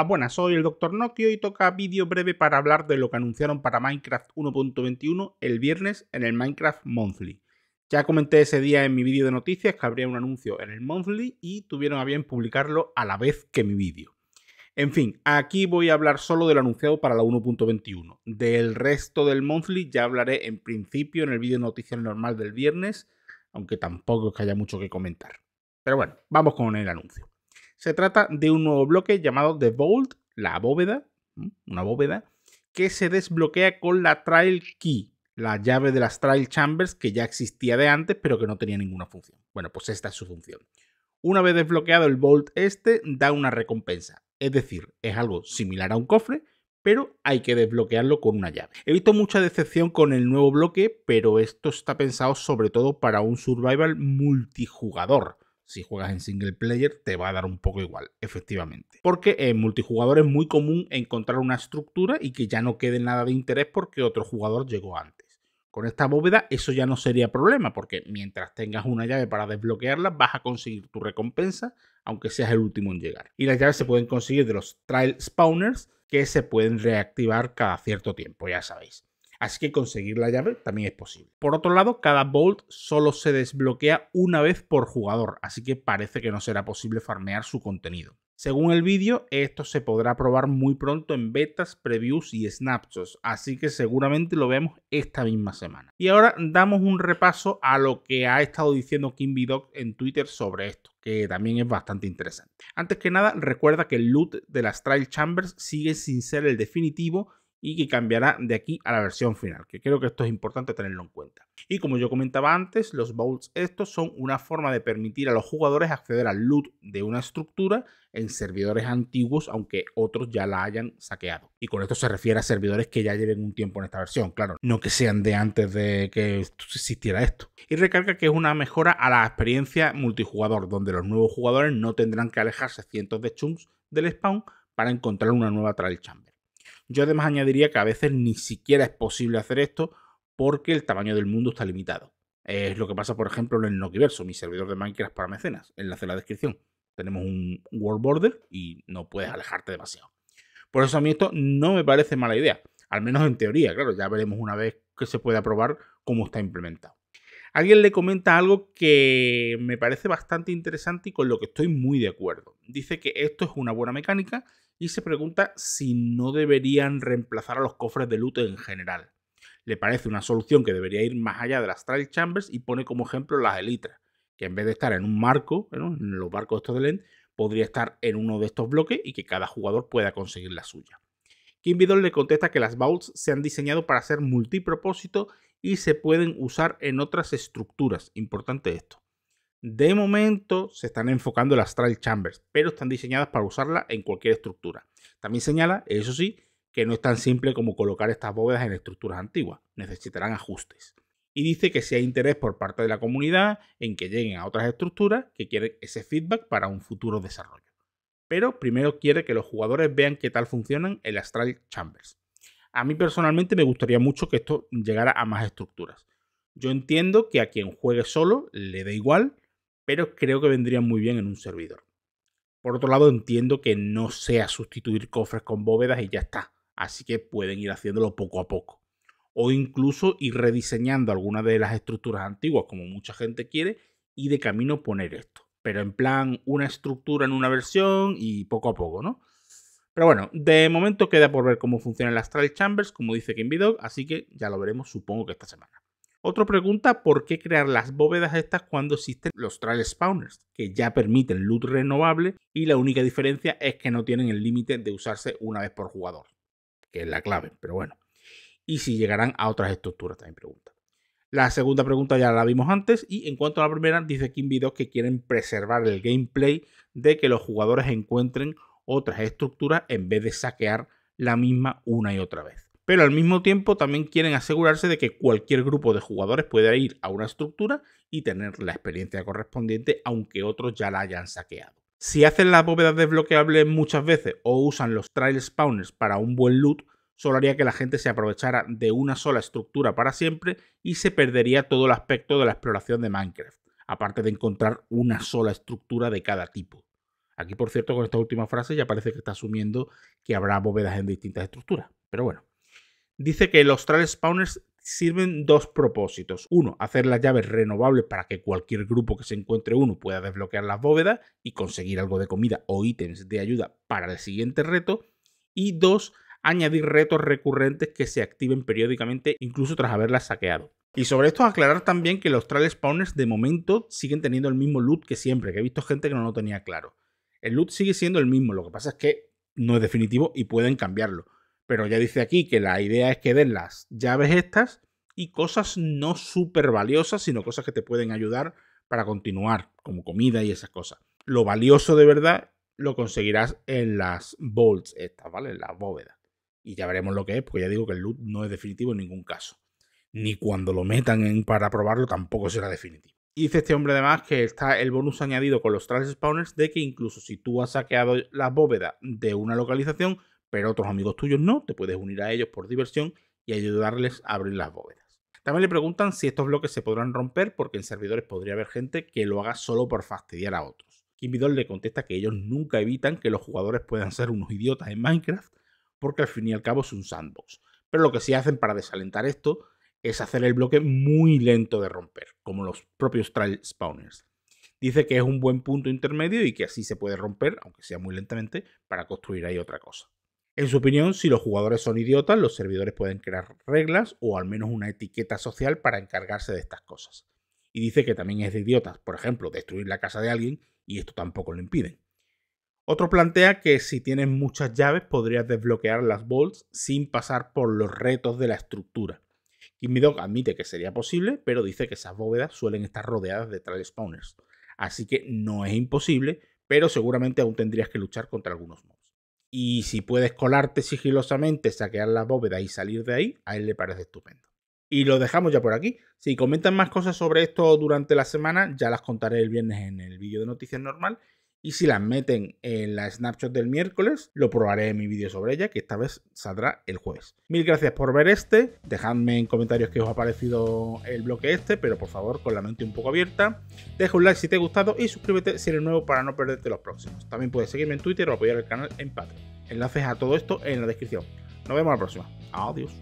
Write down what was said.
A buenas, soy el Doctor Nokio y toca vídeo breve para hablar de lo que anunciaron para Minecraft 1.21 el viernes en el Minecraft Monthly. Ya comenté ese día en mi vídeo de noticias que habría un anuncio en el Monthly y tuvieron a bien publicarlo a la vez que mi vídeo. En fin, aquí voy a hablar solo del anunciado para la 1.21. Del resto del Monthly ya hablaré en principio en el vídeo de noticias normal del viernes, aunque tampoco es que haya mucho que comentar. Pero bueno, vamos con el anuncio. Se trata de un nuevo bloque llamado The Vault, la bóveda, una bóveda, que se desbloquea con la Trial Key, la llave de las Trial Chambers que ya existía de antes pero que no tenía ninguna función. Bueno, pues esta es su función. Una vez desbloqueado el Vault este, da una recompensa. Es decir, es algo similar a un cofre, pero hay que desbloquearlo con una llave. He visto mucha decepción con el nuevo bloque, pero esto está pensado sobre todo para un survival multijugador. Si juegas en single player, te va a dar un poco igual, efectivamente. Porque en eh, multijugador es muy común encontrar una estructura y que ya no quede nada de interés porque otro jugador llegó antes. Con esta bóveda eso ya no sería problema, porque mientras tengas una llave para desbloquearla vas a conseguir tu recompensa, aunque seas el último en llegar. Y las llaves se pueden conseguir de los Trial Spawners, que se pueden reactivar cada cierto tiempo, ya sabéis así que conseguir la llave también es posible. Por otro lado, cada Bolt solo se desbloquea una vez por jugador, así que parece que no será posible farmear su contenido. Según el vídeo, esto se podrá probar muy pronto en betas, previews y snapshots, así que seguramente lo vemos esta misma semana. Y ahora damos un repaso a lo que ha estado diciendo Kim en Twitter sobre esto, que también es bastante interesante. Antes que nada, recuerda que el loot de las Trial Chambers sigue sin ser el definitivo y que cambiará de aquí a la versión final, que creo que esto es importante tenerlo en cuenta. Y como yo comentaba antes, los bolts estos son una forma de permitir a los jugadores acceder al loot de una estructura en servidores antiguos, aunque otros ya la hayan saqueado. Y con esto se refiere a servidores que ya lleven un tiempo en esta versión, claro, no que sean de antes de que existiera esto. Y recarga que es una mejora a la experiencia multijugador, donde los nuevos jugadores no tendrán que alejarse cientos de chunks del spawn para encontrar una nueva trial chamber. Yo además añadiría que a veces ni siquiera es posible hacer esto porque el tamaño del mundo está limitado. Es lo que pasa, por ejemplo, en el Nokiverso, mi servidor de Minecraft para mecenas. Enlace en la descripción. Tenemos un world border y no puedes alejarte demasiado. Por eso a mí esto no me parece mala idea. Al menos en teoría, claro. Ya veremos una vez que se pueda probar cómo está implementado. Alguien le comenta algo que me parece bastante interesante y con lo que estoy muy de acuerdo. Dice que esto es una buena mecánica y se pregunta si no deberían reemplazar a los cofres de loot en general. Le parece una solución que debería ir más allá de las trial chambers y pone como ejemplo las elitras, que en vez de estar en un marco, en los barcos estos de Lent, podría estar en uno de estos bloques y que cada jugador pueda conseguir la suya. Kim Vidal le contesta que las vaults se han diseñado para ser multipropósito y se pueden usar en otras estructuras. Importante esto. De momento se están enfocando en las trial chambers, pero están diseñadas para usarla en cualquier estructura. También señala, eso sí, que no es tan simple como colocar estas bóvedas en estructuras antiguas, necesitarán ajustes. Y dice que si hay interés por parte de la comunidad en que lleguen a otras estructuras que quieren ese feedback para un futuro desarrollo. Pero primero quiere que los jugadores vean qué tal funcionan el astral chambers. A mí personalmente me gustaría mucho que esto llegara a más estructuras. Yo entiendo que a quien juegue solo le da igual, pero creo que vendrían muy bien en un servidor. Por otro lado, entiendo que no sea sustituir cofres con bóvedas y ya está, así que pueden ir haciéndolo poco a poco. O incluso ir rediseñando algunas de las estructuras antiguas, como mucha gente quiere, y de camino poner esto. Pero en plan, una estructura en una versión y poco a poco, ¿no? Pero bueno, de momento queda por ver cómo funcionan las Trial Chambers, como dice Kim así que ya lo veremos, supongo que esta semana. Otra pregunta, ¿por qué crear las bóvedas estas cuando existen los trial spawners, que ya permiten loot renovable y la única diferencia es que no tienen el límite de usarse una vez por jugador, que es la clave, pero bueno. Y si llegarán a otras estructuras, también pregunta. La segunda pregunta ya la vimos antes y en cuanto a la primera, dice Kim 2 que quieren preservar el gameplay de que los jugadores encuentren otras estructuras en vez de saquear la misma una y otra vez pero al mismo tiempo también quieren asegurarse de que cualquier grupo de jugadores pueda ir a una estructura y tener la experiencia correspondiente aunque otros ya la hayan saqueado. Si hacen las bóvedas desbloqueables muchas veces o usan los trail spawners para un buen loot, solo haría que la gente se aprovechara de una sola estructura para siempre y se perdería todo el aspecto de la exploración de Minecraft, aparte de encontrar una sola estructura de cada tipo. Aquí, por cierto, con esta última frase ya parece que está asumiendo que habrá bóvedas en distintas estructuras, pero bueno dice que los trail spawners sirven dos propósitos. Uno, hacer las llaves renovables para que cualquier grupo que se encuentre uno pueda desbloquear las bóvedas y conseguir algo de comida o ítems de ayuda para el siguiente reto. Y dos, añadir retos recurrentes que se activen periódicamente incluso tras haberlas saqueado. Y sobre esto aclarar también que los trail spawners de momento siguen teniendo el mismo loot que siempre, que he visto gente que no lo tenía claro. El loot sigue siendo el mismo, lo que pasa es que no es definitivo y pueden cambiarlo. Pero ya dice aquí que la idea es que den las llaves estas y cosas no súper valiosas, sino cosas que te pueden ayudar para continuar, como comida y esas cosas. Lo valioso de verdad lo conseguirás en las bolts estas, ¿vale? En las bóvedas. Y ya veremos lo que es, porque ya digo que el loot no es definitivo en ningún caso. Ni cuando lo metan en para probarlo tampoco será definitivo. dice este hombre además que está el bonus añadido con los trash spawners de que incluso si tú has saqueado la bóveda de una localización, pero otros amigos tuyos no, te puedes unir a ellos por diversión y ayudarles a abrir las bóvedas. También le preguntan si estos bloques se podrán romper porque en servidores podría haber gente que lo haga solo por fastidiar a otros. Kimbidol le contesta que ellos nunca evitan que los jugadores puedan ser unos idiotas en Minecraft porque al fin y al cabo es un sandbox. Pero lo que sí hacen para desalentar esto es hacer el bloque muy lento de romper, como los propios trial spawners. Dice que es un buen punto intermedio y que así se puede romper, aunque sea muy lentamente, para construir ahí otra cosa. En su opinión, si los jugadores son idiotas, los servidores pueden crear reglas o al menos una etiqueta social para encargarse de estas cosas. Y dice que también es de idiotas, por ejemplo, destruir la casa de alguien y esto tampoco lo impiden. Otro plantea que si tienes muchas llaves podrías desbloquear las bolts sin pasar por los retos de la estructura. Kimidog admite que sería posible, pero dice que esas bóvedas suelen estar rodeadas de trail spawners. Así que no es imposible, pero seguramente aún tendrías que luchar contra algunos mobs. Y si puedes colarte sigilosamente, saquear la bóveda y salir de ahí, a él le parece estupendo. Y lo dejamos ya por aquí. Si comentan más cosas sobre esto durante la semana, ya las contaré el viernes en el vídeo de noticias normal. Y si las meten en la snapshot del miércoles, lo probaré en mi vídeo sobre ella, que esta vez saldrá el jueves. Mil gracias por ver este. Dejadme en comentarios qué os ha parecido el bloque este, pero por favor, con la mente un poco abierta. Deja un like si te ha gustado y suscríbete si eres nuevo para no perderte los próximos. También puedes seguirme en Twitter o apoyar el canal en Patreon. Enlaces a todo esto en la descripción. Nos vemos la próxima. Adiós.